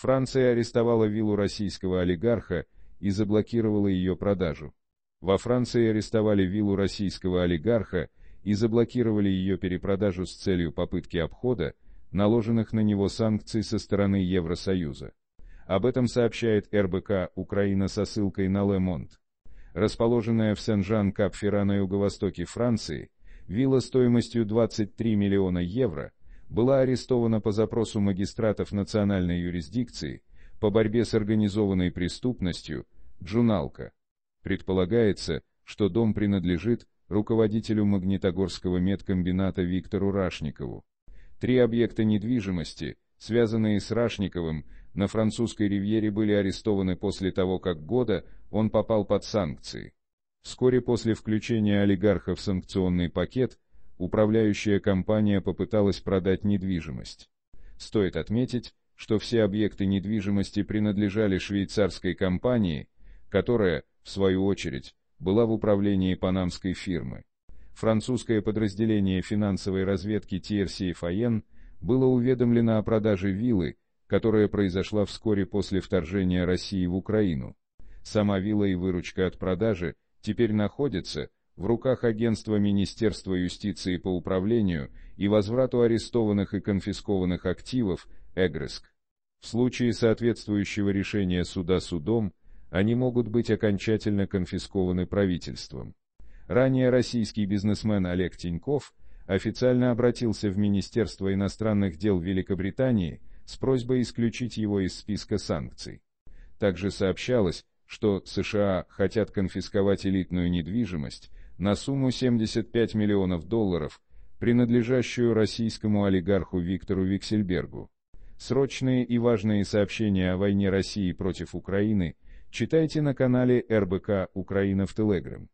Франция арестовала виллу российского олигарха и заблокировала ее продажу. Во Франции арестовали виллу российского олигарха и заблокировали ее перепродажу с целью попытки обхода, наложенных на него санкций со стороны Евросоюза. Об этом сообщает РБК «Украина» со ссылкой на Ле Монт. Расположенная в сен жан капфера на юго-востоке Франции, вилла стоимостью 23 миллиона евро – была арестована по запросу магистратов национальной юрисдикции по борьбе с организованной преступностью Джуналка. Предполагается, что дом принадлежит руководителю Магнитогорского медкомбината Виктору Рашникову. Три объекта недвижимости, связанные с Рашниковым, на французской ривьере были арестованы после того, как года он попал под санкции. Вскоре после включения олигарха в санкционный пакет, управляющая компания попыталась продать недвижимость. Стоит отметить, что все объекты недвижимости принадлежали швейцарской компании, которая, в свою очередь, была в управлении панамской фирмы. Французское подразделение финансовой разведки TRC Фаен было уведомлено о продаже виллы, которая произошла вскоре после вторжения России в Украину. Сама вилла и выручка от продажи теперь находятся – в руках агентства Министерства юстиции по управлению и возврату арестованных и конфискованных активов ЭГРЭСК. В случае соответствующего решения суда судом, они могут быть окончательно конфискованы правительством. Ранее российский бизнесмен Олег Тиньков официально обратился в Министерство иностранных дел Великобритании с просьбой исключить его из списка санкций. Также сообщалось, что США хотят конфисковать элитную недвижимость, на сумму 75 миллионов долларов, принадлежащую российскому олигарху Виктору Виксельбергу. Срочные и важные сообщения о войне России против Украины читайте на канале РБК «Украина в Телеграм».